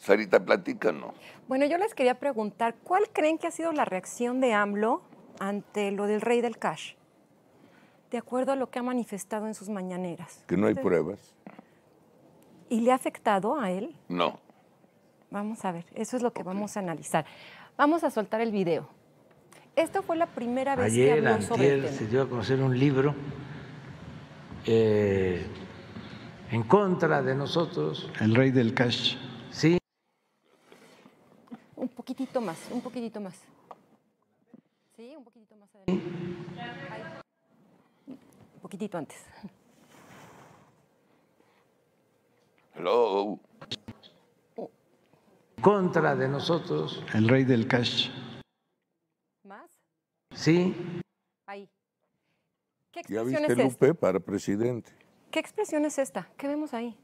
Sarita, no. Bueno, yo les quería preguntar, ¿cuál creen que ha sido la reacción de AMLO ante lo del rey del cash? De acuerdo a lo que ha manifestado en sus mañaneras. Que no hay pruebas. ¿Y le ha afectado a él? No. Vamos a ver, eso es lo que vamos a analizar. Vamos a soltar el video. Esto fue la primera vez que habló se dio a conocer un libro eh, en contra de nosotros. El rey del cash más, un poquitito más. Sí, un poquitito más adelante. Un poquitito antes. Hello. Contra de nosotros. El rey del cash. ¿Más? Sí. Ahí. ¿Qué expresión ¿Ya viste Lupe para presidente? ¿Qué expresión es esta? ¿Qué vemos ahí?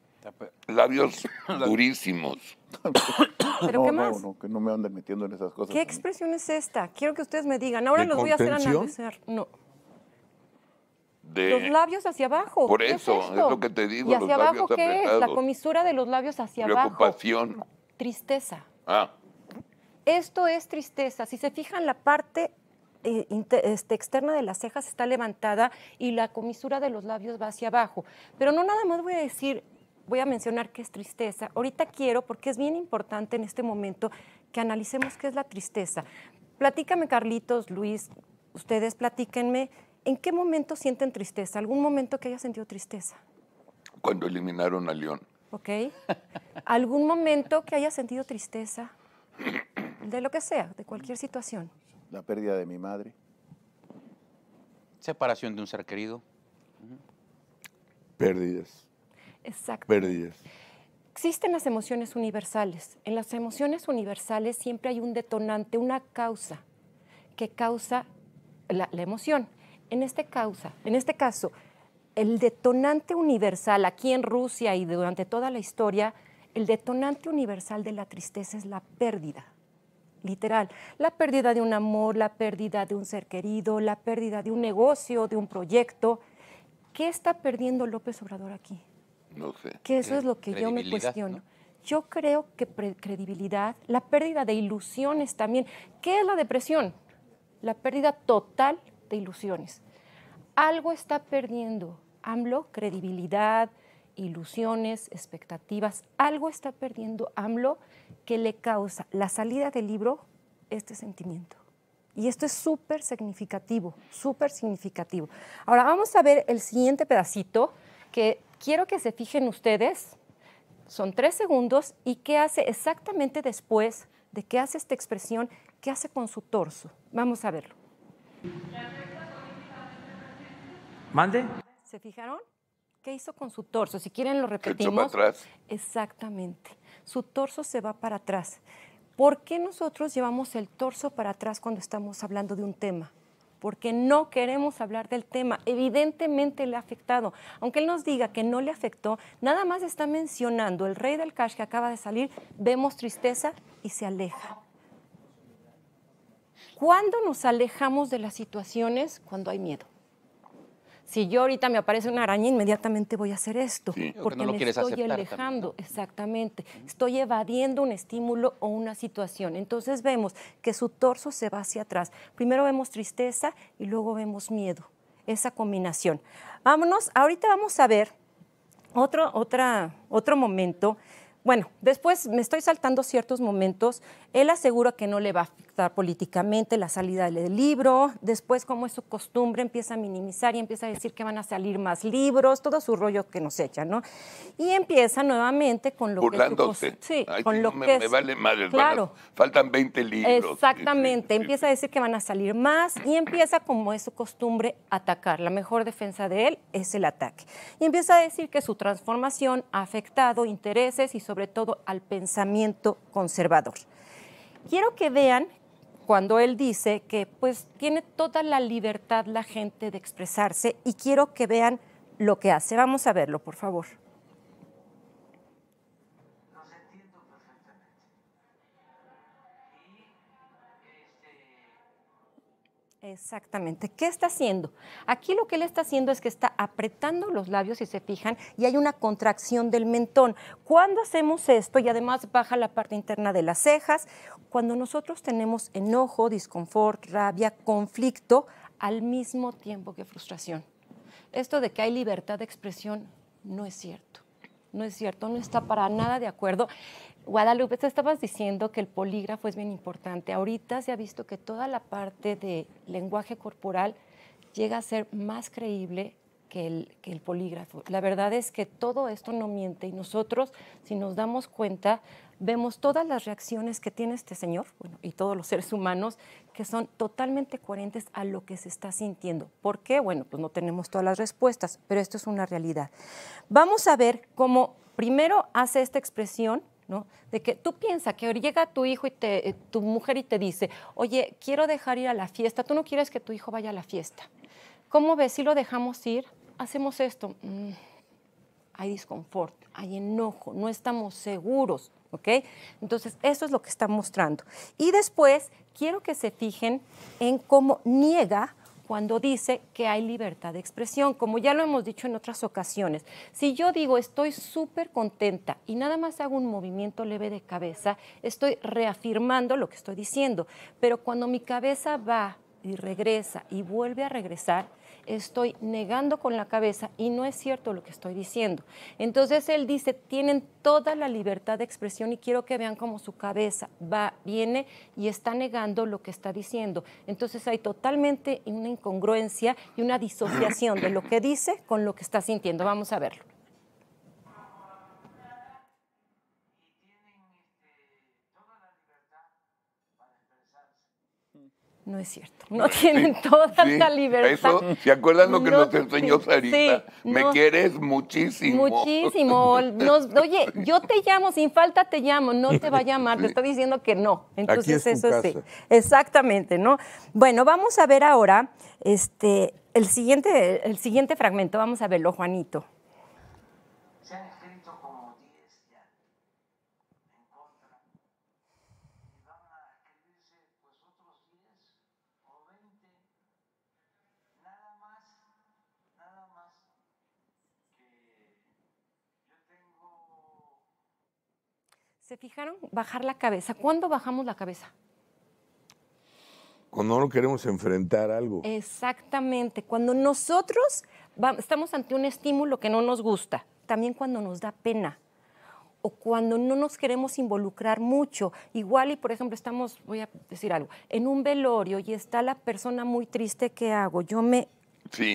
Labios durísimos. ¿Pero qué más? No, que no me anden metiendo en esas cosas. ¿Qué expresión es esta? Quiero que ustedes me digan. Ahora los voy a hacer analizar. No. Los labios hacia abajo. Por eso, es, lo que te digo. ¿Y hacia abajo qué es? La comisura de los labios hacia abajo. Preocupación. Tristeza. Ah. Esto es tristeza. Si se fijan, la parte eh, este, externa de las cejas está levantada y la comisura de los labios va hacia abajo. Pero no nada más voy a decir voy a mencionar qué es tristeza. Ahorita quiero, porque es bien importante en este momento, que analicemos qué es la tristeza. Platícame, Carlitos, Luis, ustedes platíquenme, ¿en qué momento sienten tristeza? ¿Algún momento que haya sentido tristeza? Cuando eliminaron a León. ¿Ok? ¿Algún momento que haya sentido tristeza? De lo que sea, de cualquier situación. La pérdida de mi madre. Separación de un ser querido. Pérdidas. Exacto. Existen las emociones universales. En las emociones universales siempre hay un detonante, una causa que causa la, la emoción. En este, causa, en este caso, el detonante universal aquí en Rusia y durante toda la historia, el detonante universal de la tristeza es la pérdida, literal. La pérdida de un amor, la pérdida de un ser querido, la pérdida de un negocio, de un proyecto. ¿Qué está perdiendo López Obrador aquí? Que eso es lo que yo me cuestiono. Yo creo que credibilidad, la pérdida de ilusiones también. ¿Qué es la depresión? La pérdida total de ilusiones. Algo está perdiendo AMLO, credibilidad, ilusiones, expectativas. Algo está perdiendo AMLO que le causa la salida del libro este sentimiento. Y esto es súper significativo, súper significativo. Ahora vamos a ver el siguiente pedacito que quiero que se fijen ustedes, son tres segundos, y qué hace exactamente después de que hace esta expresión, qué hace con su torso. Vamos a verlo. ¿Mande? ¿Se fijaron? ¿Qué hizo con su torso? Si quieren lo repetimos. ¿Se atrás? Exactamente. Su torso se va para atrás. ¿Por qué nosotros llevamos el torso para atrás cuando estamos hablando de un tema? porque no queremos hablar del tema. Evidentemente le ha afectado. Aunque él nos diga que no le afectó, nada más está mencionando el rey del cash que acaba de salir, vemos tristeza y se aleja. ¿Cuándo nos alejamos de las situaciones? Cuando hay miedo si yo ahorita me aparece una araña, inmediatamente voy a hacer esto, porque me estoy alejando, exactamente, estoy evadiendo un estímulo o una situación. Entonces vemos que su torso se va hacia atrás. Primero vemos tristeza y luego vemos miedo, esa combinación. Vámonos, ahorita vamos a ver otro, otra, otro momento bueno, después me estoy saltando ciertos momentos. Él asegura que no le va a afectar políticamente la salida del libro. Después, como es su costumbre, empieza a minimizar y empieza a decir que van a salir más libros, todo su rollo que nos echa, ¿no? Y empieza nuevamente con lo que. sí, con lo que. Me vale madre, claro. faltan 20 libros. Exactamente. empieza a decir que van a salir más y empieza, como es su costumbre, a atacar. La mejor defensa de él es el ataque. Y empieza a decir que su transformación ha afectado intereses y sobre sobre todo al pensamiento conservador. Quiero que vean cuando él dice que pues tiene toda la libertad la gente de expresarse y quiero que vean lo que hace. Vamos a verlo, por favor. Exactamente. ¿Qué está haciendo? Aquí lo que él está haciendo es que está apretando los labios, y se fijan, y hay una contracción del mentón. Cuando hacemos esto, y además baja la parte interna de las cejas, cuando nosotros tenemos enojo, disconfort, rabia, conflicto, al mismo tiempo que frustración. Esto de que hay libertad de expresión no es cierto. No es cierto, no está para nada de acuerdo. Guadalupe, te estabas diciendo que el polígrafo es bien importante. Ahorita se ha visto que toda la parte de lenguaje corporal llega a ser más creíble que el, polígrafo. La verdad es que todo esto no miente y nosotros, si nos damos cuenta, vemos todas las reacciones que tiene este señor bueno, y todos los seres humanos que son totalmente coherentes a lo que se está sintiendo. ¿Por qué? Bueno, pues no tenemos todas las respuestas, pero esto es una realidad. Vamos a ver cómo primero hace esta expresión. ¿No? De que tú piensas que llega tu hijo y te, eh, tu mujer y te dice, oye, quiero dejar ir a la fiesta, tú no quieres que tu hijo vaya a la fiesta. ¿Cómo ves si lo dejamos ir? hacemos esto, mm, hay disconfort, hay enojo, no estamos seguros, ¿ok? Entonces, eso es lo que está mostrando. Y después, quiero que se fijen en cómo niega cuando dice que hay libertad de expresión, como ya lo hemos dicho en otras ocasiones. Si yo digo estoy súper contenta y nada más hago un movimiento leve de cabeza, estoy reafirmando lo que estoy diciendo, pero cuando mi cabeza va y regresa y vuelve a regresar, estoy negando con la cabeza y no es cierto lo que estoy diciendo. Entonces él dice, tienen toda la libertad de expresión y quiero que vean cómo su cabeza va, viene y está negando lo que está diciendo. Entonces hay totalmente una incongruencia y una disociación de lo que dice con lo que está sintiendo. Vamos a verlo. No es cierto. No tienen toda la libertad. Eso, ¿se acuerdan lo que nos enseñó Sarita? Me quieres muchísimo. Muchísimo. oye, yo te llamo, sin falta te llamo, no te va a llamar, te está diciendo que no. Entonces, eso sí. Exactamente, ¿no? Bueno, vamos a ver ahora este, el, siguiente, el siguiente fragmento. Vamos a verlo, Juanito. ¿Se fijaron? Bajar la cabeza. ¿Cuándo bajamos la cabeza? Cuando no queremos enfrentar algo. Exactamente. Cuando nosotros estamos ante un estímulo que no nos gusta. También cuando nos da pena. O cuando no nos queremos involucrar mucho. Igual y, por ejemplo, estamos, voy a decir algo, en un velorio y está la persona muy triste que hago. Yo me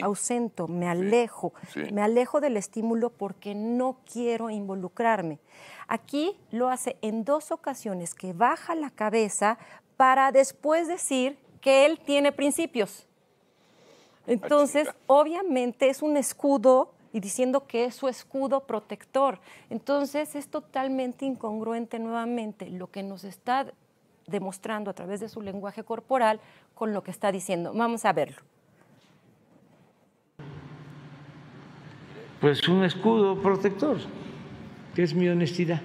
ausento, me alejo, me alejo del estímulo porque no quiero involucrarme. Aquí lo hace en dos ocasiones, que baja la cabeza para después decir que él tiene principios. Ah, Entonces, obviamente es un escudo y diciendo que es su escudo protector. Entonces, es totalmente incongruente nuevamente lo que nos está demostrando a través de su lenguaje corporal con lo que está diciendo. Vamos a verlo. pues un escudo protector, que es mi honestidad.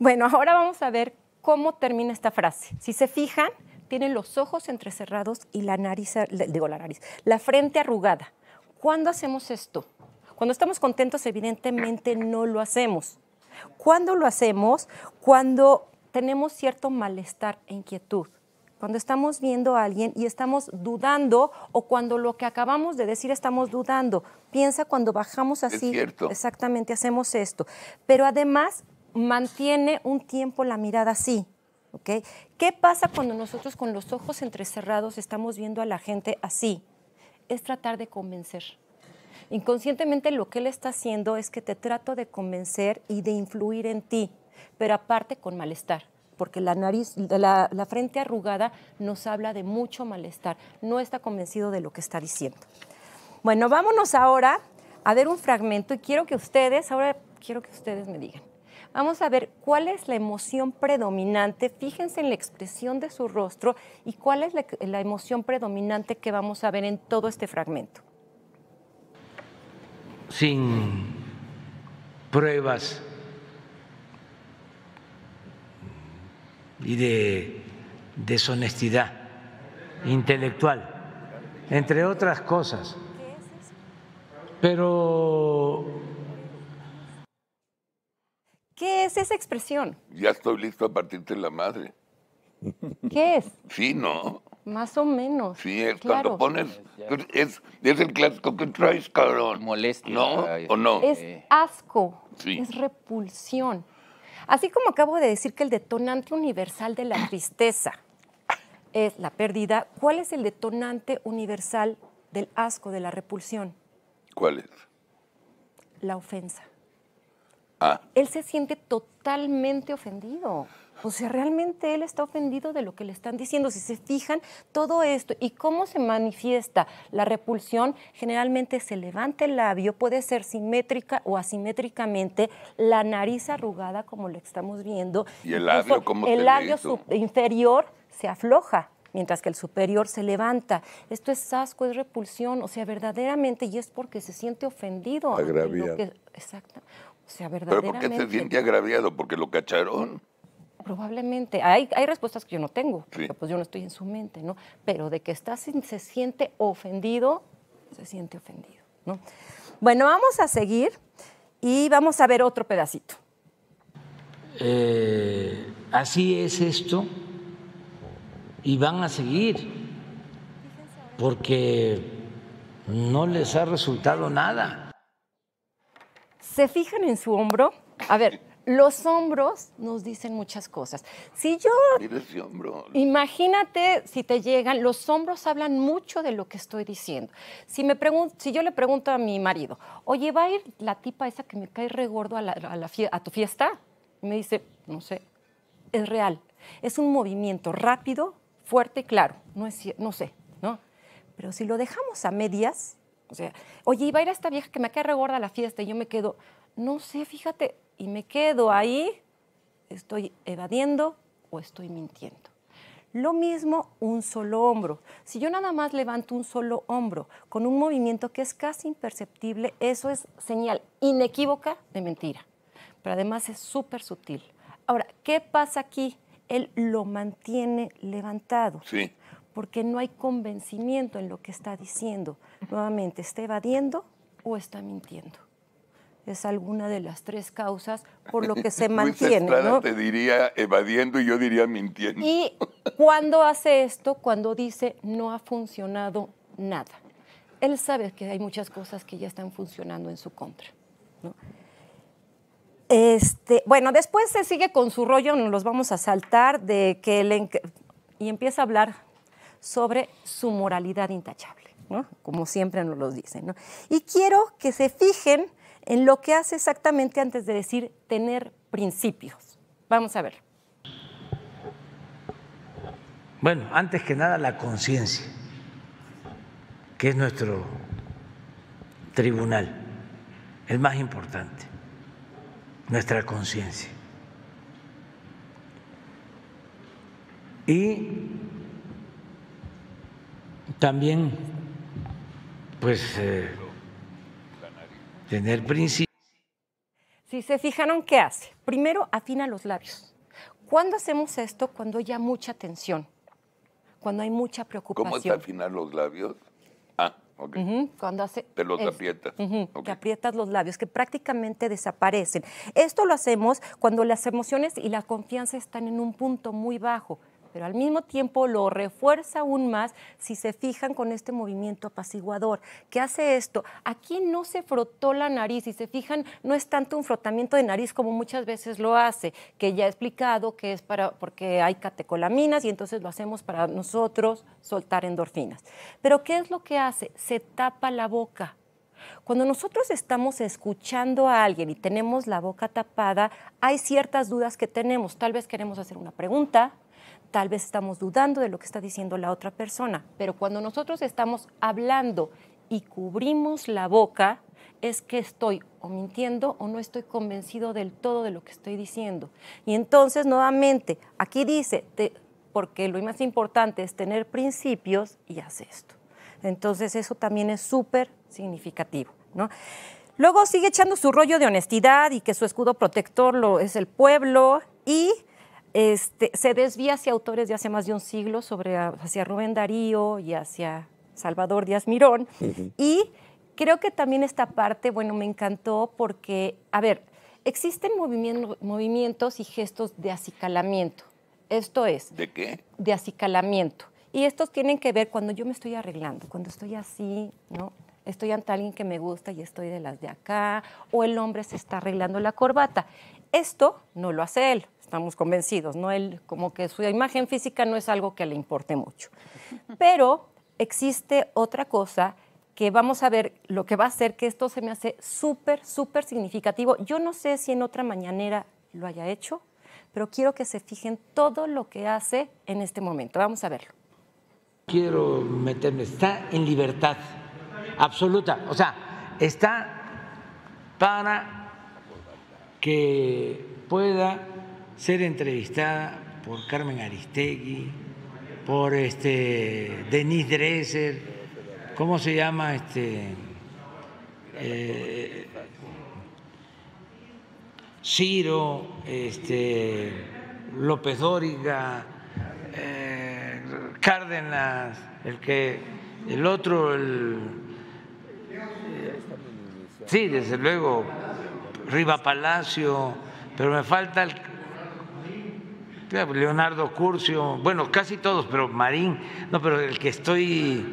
Bueno, ahora vamos a ver cómo termina esta frase. Si se fijan, tienen los ojos entrecerrados y la nariz, digo la nariz, la frente arrugada. ¿Cuándo hacemos esto? Cuando estamos contentos, evidentemente no lo hacemos. ¿Cuándo lo hacemos? Cuando tenemos cierto malestar e inquietud cuando estamos viendo a alguien y estamos dudando o cuando lo que acabamos de decir estamos dudando. Piensa cuando bajamos así, exactamente hacemos esto. Pero además mantiene un tiempo la mirada así. ¿Qué pasa cuando nosotros con los ojos entrecerrados estamos viendo a la gente así? Es tratar de convencer. Inconscientemente lo que él está haciendo es que te trato de convencer y de influir en ti, pero aparte con malestar porque la nariz, la, frente arrugada nos habla de mucho malestar. No está convencido de lo que está diciendo. Bueno, vámonos ahora a ver un fragmento y quiero que ustedes, ahora quiero que ustedes me digan. Vamos a ver cuál es la emoción predominante, fíjense en la expresión de su rostro y cuál es la emoción predominante que vamos a ver en todo este fragmento. Sin pruebas y de deshonestidad intelectual, entre otras cosas. Pero... ¿Qué es esa expresión? Ya estoy listo a partirte la madre. ¿Qué es? Sí, ¿no? Más o menos. Sí, es cuando pones. Es, el clásico que traes, cabrón. Molestia. ¿No? ¿O no? Es eh. asco. Es repulsión. Así como acabo de decir que el detonante universal de la tristeza es la pérdida, ¿cuál es el detonante universal del asco, de la repulsión? ¿Cuál es? La ofensa. Ah. Él se siente totalmente ofendido. O sea, realmente él está ofendido de lo que le están diciendo. Si se fijan, todo esto y cómo se manifiesta la repulsión, generalmente se levanta el labio, puede ser simétrica o asimétricamente, la nariz arrugada, como lo estamos viendo. ¿Y el labio cómo El labio inferior se afloja mientras que el superior se levanta. Esto es asco, es repulsión, o sea, verdaderamente, y es porque se siente ofendido. Agraviado. Exacto. ¿Pero por qué se siente agraviado? ¿Porque lo cacharon? Probablemente. Hay, respuestas que yo no tengo, porque pues yo no estoy en su mente, ¿no? Pero de que está, se siente ofendido, se siente ofendido, ¿no? Bueno, vamos a seguir y vamos a ver otro pedacito. Eh, así es esto y van a seguir porque no les ha resultado nada. ¿Se fijan en su hombro? A ver, los hombros nos dicen muchas cosas. Si yo. Imagínate si te llegan, los hombros hablan mucho de lo que estoy diciendo. Si, me pregun si yo le pregunto a mi marido, oye, ¿va a ir la tipa esa que me cae regordo a, a, tu fiesta? me dice, no sé. Es real. Es un movimiento rápido, fuerte y claro. No, es, no sé, ¿no? Pero si lo dejamos a medias, o sea, oye, iba a ir a esta vieja que me queda regorda la fiesta y yo me quedo, no sé, fíjate, y me quedo ahí, estoy evadiendo o estoy mintiendo. Lo mismo un solo hombro. Si yo nada más levanto un solo hombro con un movimiento que es casi imperceptible, eso es señal inequívoca de mentira. Pero además es súper sutil. Ahora, ¿qué pasa aquí? Él lo mantiene levantado. Sí porque no hay convencimiento en lo que está diciendo. Nuevamente, ¿está evadiendo o está mintiendo? Es alguna de las tres causas por lo que se mantiene. ¿no? te diría evadiendo y yo diría mintiendo. Y cuando hace esto, cuando dice no ha funcionado nada. Él sabe que hay muchas cosas que ya están funcionando en su contra. Este, bueno, después se sigue con su rollo, nos los vamos a saltar, de que y empieza a hablar sobre su moralidad intachable, como siempre nos lo dicen. Y quiero que se fijen en lo que hace exactamente antes de decir tener principios. Vamos a ver. Bueno, antes que nada la conciencia, que es nuestro tribunal, el más importante, nuestra conciencia. Y también, pues, eh, tener principio. Si se fijaron, ¿qué hace? Primero afina los labios. ¿Cuándo hacemos esto? Cuando hay mucha tensión, cuando hay mucha preocupación. ¿Cómo es afinar los labios? Ah, ok. cuando hace. Te los aprietas. Te aprietas los labios, que prácticamente desaparecen. Esto lo hacemos cuando las emociones y la confianza están en un punto muy bajo pero al mismo tiempo lo refuerza aún más si se fijan con este movimiento apaciguador. ¿Qué hace esto? Aquí no se frotó la nariz, si se fijan, no es tanto un frotamiento de nariz como muchas veces lo hace, que ya he explicado que es para, porque hay catecolaminas y entonces lo hacemos para nosotros soltar endorfinas. Pero ¿qué es lo que hace? Se tapa la boca. Cuando nosotros estamos escuchando a alguien y tenemos la boca tapada, hay ciertas dudas que tenemos. Tal vez queremos hacer una pregunta, tal vez estamos dudando de lo que está diciendo la otra persona, pero cuando nosotros estamos hablando y cubrimos la boca, es que estoy o mintiendo o no estoy convencido del todo de lo que estoy diciendo. Y entonces, nuevamente, aquí dice, porque lo más importante es tener principios y hace esto. Entonces, eso también es súper significativo, ¿no? Luego sigue echando su rollo de honestidad y que su escudo protector lo, es el pueblo y este, se desvía hacia autores de hace más de un siglo, sobre, ah, hacia Rubén Darío y hacia Salvador Díaz Mirón. Y creo que también esta parte, bueno, me encantó porque, a ver, existen movimientos y gestos de acicalamiento. Esto es. ¿De qué? De acicalamiento. Y estos tienen que ver cuando yo me estoy arreglando, cuando estoy así, ¿no? Estoy ante alguien que me gusta y estoy de las de acá, o el hombre se está arreglando la corbata. Esto no lo hace él, estamos convencidos, ¿no? Él, como que su imagen física no es algo que le importe mucho. Pero existe otra cosa que vamos a ver lo que va a hacer, que esto se me hace súper, súper significativo. Yo no sé si en otra mañanera lo haya hecho, pero quiero que se fijen todo lo que hace en este momento. Vamos a verlo. Quiero meterme, está en libertad absoluta, o sea, está para que pueda ser entrevistada por Carmen Aristegui, por este Denise Dresser, ¿cómo se llama este? Eh, Ciro, este, López Dóriga, eh, Cárdenas, el que, el otro, el sí, desde luego, Riva Palacio, pero me falta el Leonardo Curcio, bueno, casi todos, pero Marín, no, pero el que estoy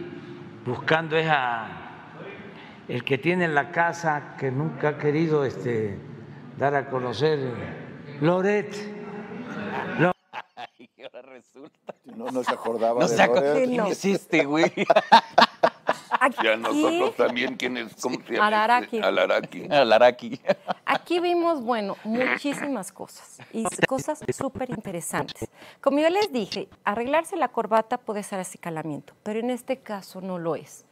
buscando es a el que tiene la casa que nunca ha querido este, dar a conocer, Loret. resulta. No, se acordaba de güey? ya nosotros también, quienes, Al se Al Alaraki. Aquí vimos, bueno, muchísimas cosas y cosas súper interesantes. Como yo les dije, arreglarse la corbata puede ser acicalamiento, pero en este caso no lo es.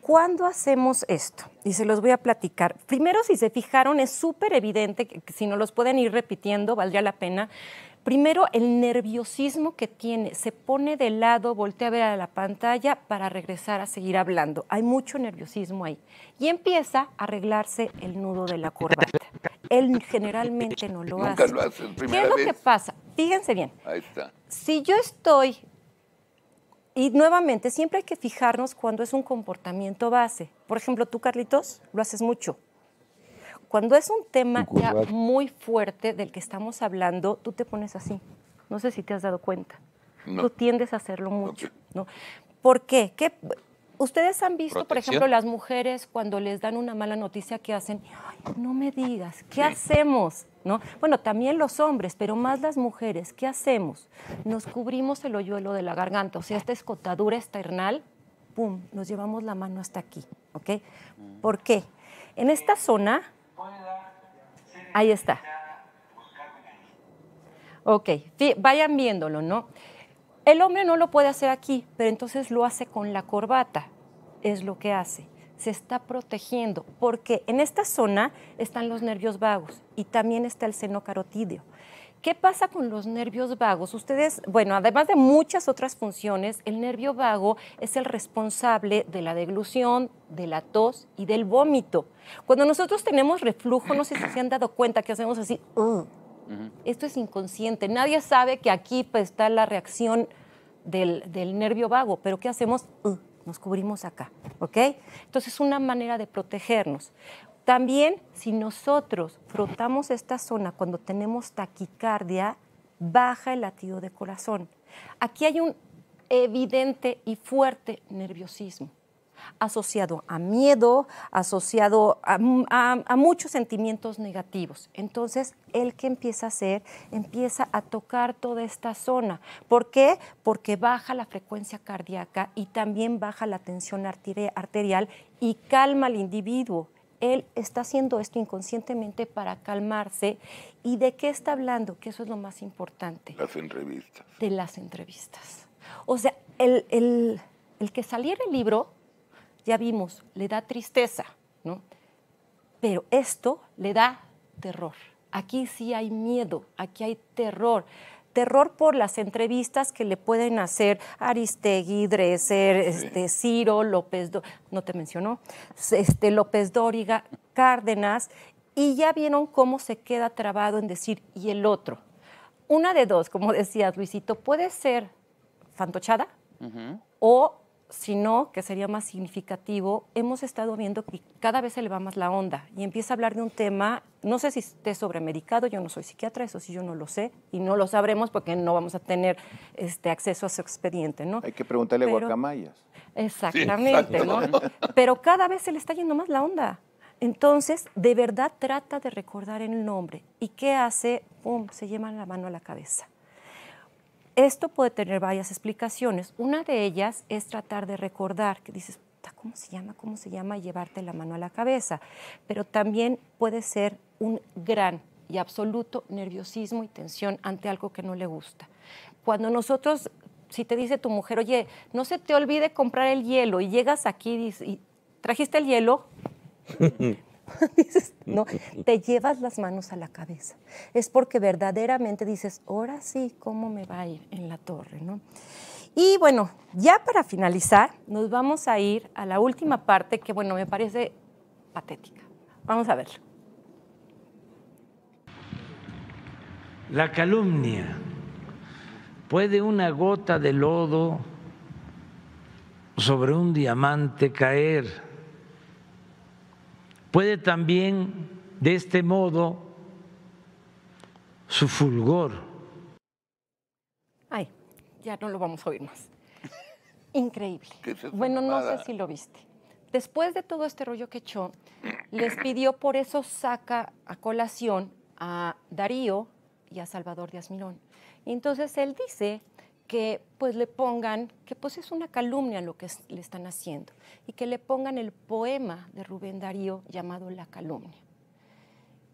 ¿Cuándo hacemos esto? Y se los voy a platicar. Primero, si se fijaron, es súper evidente que, si no los pueden ir repitiendo, valdría la pena Primero, el nerviosismo que tiene, se pone de lado, voltea a ver a la pantalla para regresar a seguir hablando. Hay mucho nerviosismo ahí. Y empieza a arreglarse el nudo de la corbata. Él generalmente no lo hace. ¿Qué es lo que pasa? Fíjense bien. Ahí está. Si yo estoy, y nuevamente, siempre hay que fijarnos cuando es un comportamiento base. Por ejemplo, tú, Carlitos, lo haces mucho cuando es un tema ya muy fuerte del que estamos hablando, tú te pones así. No sé si te has dado cuenta. Tú tiendes a hacerlo mucho. ¿no? ¿Por qué? Ustedes han visto, por ejemplo, las mujeres cuando les dan una mala noticia ¿qué hacen, no me digas, ¿qué hacemos? ¿No? Bueno, también los hombres, pero más las mujeres, ¿qué hacemos? Nos cubrimos el hoyuelo de la garganta, o sea, esta escotadura esternal, pum, nos llevamos la mano hasta aquí, ¿ok? ¿Por qué? En esta zona Ahí está. Ok, vayan viéndolo, ¿no? El hombre no lo puede hacer aquí, pero entonces lo hace con la corbata, es lo que hace. Se está protegiendo, porque en esta zona están los nervios vagos y también está el seno carotídeo. ¿Qué pasa con los nervios vagos? Ustedes, bueno, además de muchas otras funciones, el nervio vago es el responsable de la deglución, de la tos y del vómito. Cuando nosotros tenemos reflujo, no sé si se han dado cuenta que hacemos así, uh, esto es inconsciente, nadie sabe que aquí pues, está la reacción del, nervio vago, pero ¿qué hacemos? Uh, nos cubrimos acá, ¿ok? Entonces es una manera de protegernos. También si nosotros frotamos esta zona cuando tenemos taquicardia, baja el latido de corazón. Aquí hay un evidente y fuerte nerviosismo asociado a miedo, asociado a, muchos sentimientos negativos. Entonces, el que empieza a hacer, empieza a tocar toda esta zona. ¿Por qué? Porque baja la frecuencia cardíaca y también baja la tensión arterial y calma al individuo él está haciendo esto inconscientemente para calmarse. ¿Y de qué está hablando? Que eso es lo más importante. Las entrevistas. De las entrevistas. O sea, el, que saliera el libro, ya vimos, le da tristeza, ¿no? Pero esto le da terror. Aquí sí hay miedo, aquí hay terror terror por las entrevistas que le pueden hacer Aristegui, Dreser, este, Ciro, López, no te mencionó, este, López Dóriga, Cárdenas, y ya vieron cómo se queda trabado en decir y el otro. Una de dos, como decías Luisito, puede ser fantochada o sino que sería más significativo, hemos estado viendo que cada vez se le va más la onda y empieza a hablar de un tema, no sé si esté medicado, yo no soy psiquiatra, eso sí yo no lo sé y no lo sabremos porque no vamos a tener este acceso a su expediente, ¿no? Hay que preguntarle a guacamayas. Exactamente, Pero cada vez se le está yendo más la onda. Entonces, de verdad trata de recordar el nombre. ¿Y qué hace? ¡Pum! Se lleva la mano a la cabeza. Esto puede tener varias explicaciones. Una de ellas es tratar de recordar, que dices, ¿cómo se llama? ¿Cómo se llama? llevarte la mano a la cabeza. Pero también puede ser un gran y absoluto nerviosismo y tensión ante algo que no le gusta. Cuando nosotros, si te dice tu mujer, oye, no se te olvide comprar el hielo y llegas aquí y, y trajiste el hielo, no, te llevas las manos a la cabeza. Es porque verdaderamente dices, ahora sí, ¿cómo me va a ir en la torre? ¿no? Y bueno, ya para finalizar, nos vamos a ir a la última parte que, bueno, me parece patética. Vamos a ver La calumnia. ¿Puede una gota de lodo sobre un diamante caer? Puede también de este modo su fulgor. Ay, ya no lo vamos a oír más. Increíble. bueno, no sé si lo viste. Después de todo este rollo que echó, les pidió, por eso saca a colación a Darío y a Salvador de Milón. entonces él dice que pues le pongan, que pues es una calumnia lo que le están haciendo, y que le pongan el poema de Rubén Darío llamado La calumnia.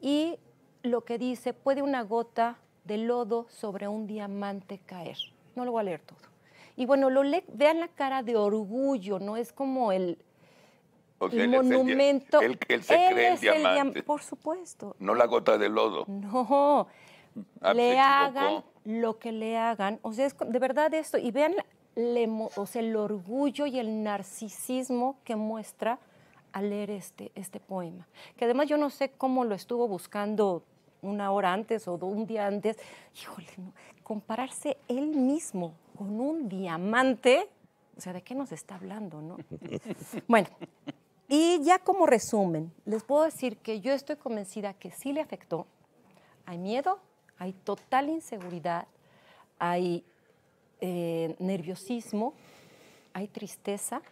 Y lo que dice, puede una gota de lodo sobre un diamante caer. No lo voy a leer todo. Y bueno, lo le, vean la cara de orgullo, ¿no? Es como el, monumento. el, se cree diamante. Por supuesto. No la gota de lodo. No, Ah, le hagan lo que le hagan. O sea, es de verdad esto. Y vean el orgullo y el narcisismo que muestra al leer este, este poema. Que además yo no sé cómo lo estuvo buscando una hora antes o un día antes. Híjole, compararse él mismo con un diamante, o sea, ¿de qué nos está hablando, bueno, y ya como resumen, les puedo decir que yo estoy convencida que sí le afectó. Hay miedo, hay total inseguridad, hay eh, nerviosismo, hay tristeza,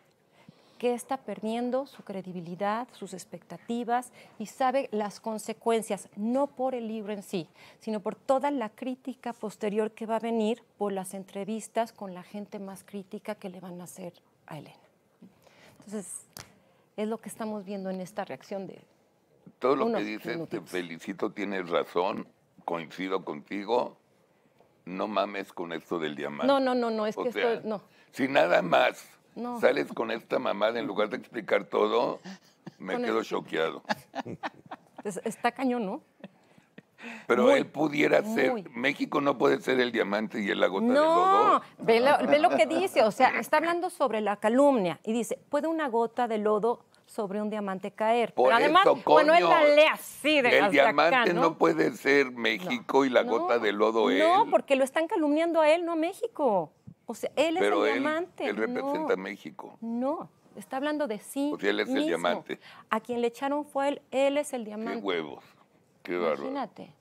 que está perdiendo su credibilidad, sus expectativas y sabe las consecuencias, no por el libro en sí, sino por toda la crítica posterior que va a venir por las entrevistas con la gente más crítica que le van a hacer a Elena. Entonces, es lo que estamos viendo en esta reacción de... Todo lo que dices, te felicito, tienes razón, coincido contigo, no mames con esto del diamante. No, no, no, no, es que esto, no. Si nada más sales con esta mamada en lugar de explicar todo, me quedo choqueado. Está cañón, ¿no? Pero él pudiera ser, México no puede ser el diamante y el la gota de lodo. No, ve lo que dice, o sea, está hablando sobre la calumnia y dice, ¿puede una gota de lodo sobre un diamante caer. Por Pero además, eso, coño, bueno, él así de El diamante ¿no? puede ser México y la gota de lodo él. No, porque lo están calumniando a él, no a México. O sea, él es el diamante. Él representa a México. No, está hablando de sí. él es el diamante. A quien le echaron fue él, él es el diamante. Qué huevos. Qué bárbaro. Imagínate.